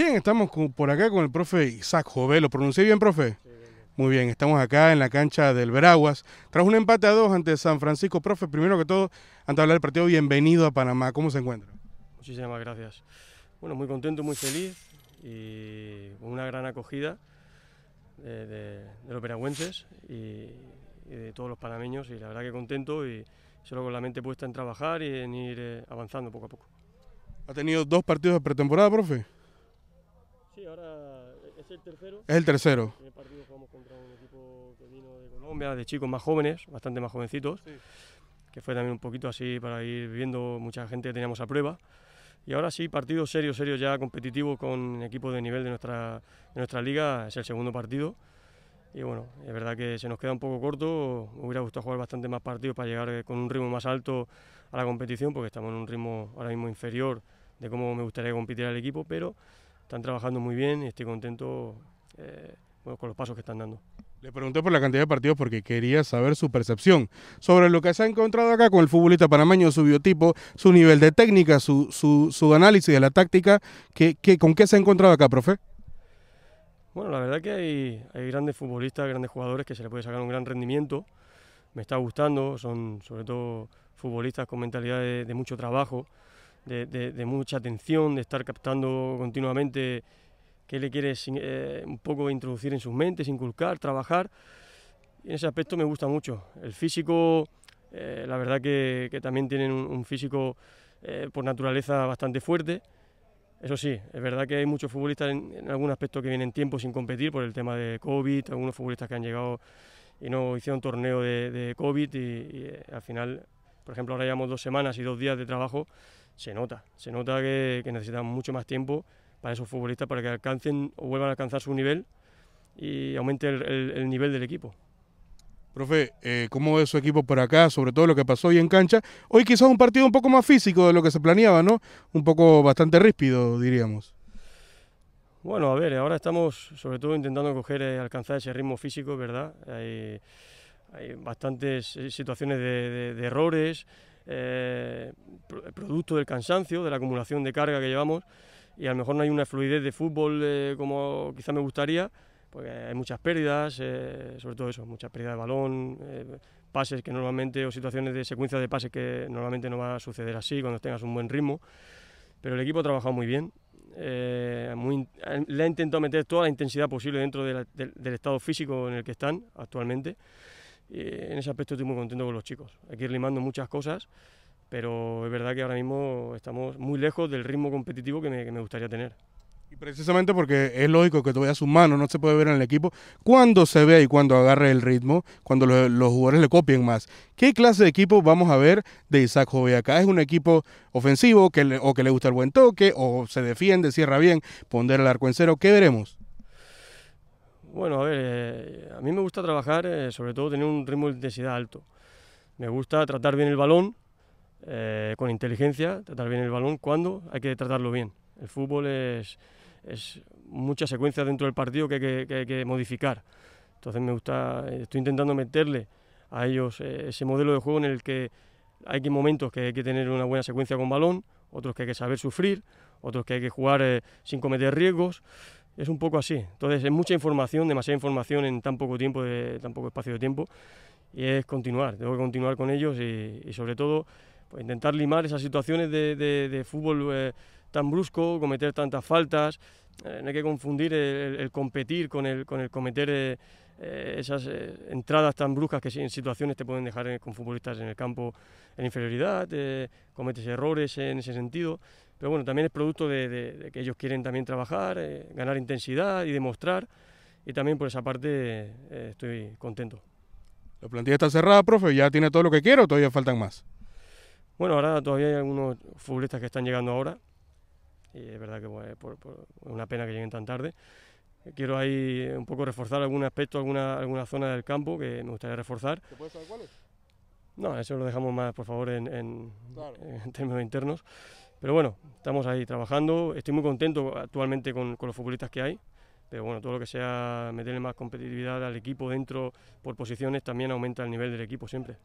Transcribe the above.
Bien, estamos por acá con el profe Isaac Jové. ¿Lo pronuncié bien, profe? Muy bien, estamos acá en la cancha del Veraguas. Tras un empate a dos ante San Francisco, profe, primero que todo, antes de hablar del partido, bienvenido a Panamá. ¿Cómo se encuentra? Muchísimas gracias. Bueno, muy contento, muy feliz y una gran acogida de, los veragüenses y, y, de todos los panameños y la verdad que contento y solo con la mente puesta en trabajar y en ir eh, avanzando poco a poco. ¿Ha tenido dos partidos de pretemporada, profe? Sí, ahora es el tercero. Es el tercero. En el partido jugamos contra un equipo que vino de Colombia, de chicos más jóvenes, bastante más jovencitos, que fue también un poquito así para ir viendo mucha gente que teníamos a prueba. Y ahora sí, partido serio, serio ya competitivo con equipos de nivel de nuestra, de nuestra liga, es el segundo partido. Y bueno, es verdad que se nos queda un poco corto, hubiera gustado jugar bastante más partidos para llegar eh, con un ritmo más alto a la competición, porque estamos en un ritmo ahora mismo inferior de cómo me gustaría competir al equipo, pero están trabajando muy bien y estoy contento eh, con los pasos que están dando. Le pregunté por la cantidad de partidos porque quería saber su percepción sobre lo que se ha encontrado acá con el futbolista panameño, su biotipo, su nivel de técnica, su, análisis de la táctica. Que, que, ¿Con qué se ha encontrado acá, profe? Bueno, la verdad que hay, hay, grandes futbolistas, grandes jugadores que se le puede sacar un gran rendimiento. Me está gustando, son sobre todo futbolistas con mentalidad de mucho trabajo, de, mucha atención, de estar captando continuamente qué le quieres eh, un poco introducir en sus mentes, inculcar, trabajar. Y en ese aspecto me gusta mucho. El físico, eh, la verdad que, también tienen un, físico eh, por naturaleza bastante fuerte. Eso sí, es verdad que hay muchos futbolistas en, algún aspecto que vienen tiempo sin competir por el tema de COVID, algunos futbolistas que han llegado y no hicieron torneo de, COVID y, y al final, por ejemplo, ahora llevamos dos semanas y dos días de trabajo se nota, se nota que, que necesitan mucho más tiempo para esos futbolistas para que alcancen o vuelvan a alcanzar su nivel y aumente el, nivel del equipo. Profe, eh, ¿cómo ve su equipo por acá? Sobre todo lo que pasó hoy en cancha. Hoy quizás un partido un poco más físico de lo que se planeaba, ¿no? Un poco bastante ríspido, diríamos. Bueno, a ver, ahora estamos sobre todo intentando eh, alcanzar ese ritmo físico, ¿verdad? Hay, hay bastantes eh, situaciones de errores, eh, producto del cansancio, de la acumulación de carga que llevamos, y a lo mejor no hay una fluidez de fútbol eh, como quizá me gustaría, porque hay muchas pérdidas, eh, sobre todo eso, muchas pérdidas de balón, pases que normalmente, o situaciones de secuencia de pases que normalmente no va a suceder así cuando tengas un buen ritmo. Pero el equipo ha trabajado muy bien, le ha intentado meter toda la intensidad posible dentro del estado físico en el que están actualmente. Eh, en ese aspecto estoy muy contento con los chicos. Hay que ir limando muchas cosas, pero es verdad que ahora mismo estamos muy lejos del ritmo competitivo que me, gustaría tener. Y precisamente porque es lógico que todavía sus manos no se puede ver en el equipo, cuando se ve y cuando agarre el ritmo, cuando los, jugadores le copien más. ¿Qué clase de equipo vamos a ver de Isaac Jove acá? ¿Es un equipo ofensivo que o que le gusta el buen toque o se defiende, cierra bien, poner el arco en cero? ¿Qué veremos? Bueno, a ver, eh, a mí me gusta trabajar, eh, sobre todo tener un ritmo de intensidad alto. Me gusta tratar bien el balón, eh, con inteligencia, tratar bien el balón, cuando hay que tratarlo bien. El fútbol es, mucha secuencia dentro del partido que hay que, que, modificar. Entonces me gusta, estoy intentando meterle a ellos ese modelo de juego en el que hay momentos que hay que tener una buena secuencia con balón, otros que hay que saber sufrir, otros que hay que jugar sin cometer riesgos es un poco así. Entonces es mucha información, demasiada información en tan poco tiempo, de, tan poco espacio de tiempo. Y es continuar, tengo que continuar con ellos y, sobre todo pues, intentar limar esas situaciones de, fútbol eh, tan brusco, cometer tantas faltas. Eh, no hay que confundir el, competir con el, con el cometer eh, esas entradas tan bruscas que en situaciones te pueden dejar con futbolistas en el campo en inferioridad, cometes errores en ese sentido. Pero bueno, también es producto de, que ellos quieren también trabajar, eh, ganar intensidad y demostrar. Y también por esa parte eh, estoy contento. La plantilla está cerrada, profe, ya tiene todo lo que quiero, todavía faltan más. Bueno, ahora todavía hay algunos futbolistas que están llegando ahora. Y es verdad que es una pena que lleguen tan tarde. Quiero ahí un poco reforzar algún aspecto, alguna, alguna zona del campo que me gustaría reforzar. ¿Te puedes saber es? No, eso lo dejamos más, por favor, en, en, en términos internos. Pero bueno, estamos ahí trabajando. Estoy muy contento actualmente con, los futbolistas que hay. Pero bueno, todo lo que sea meterle más competitividad al equipo dentro por posiciones también aumenta el nivel del equipo siempre.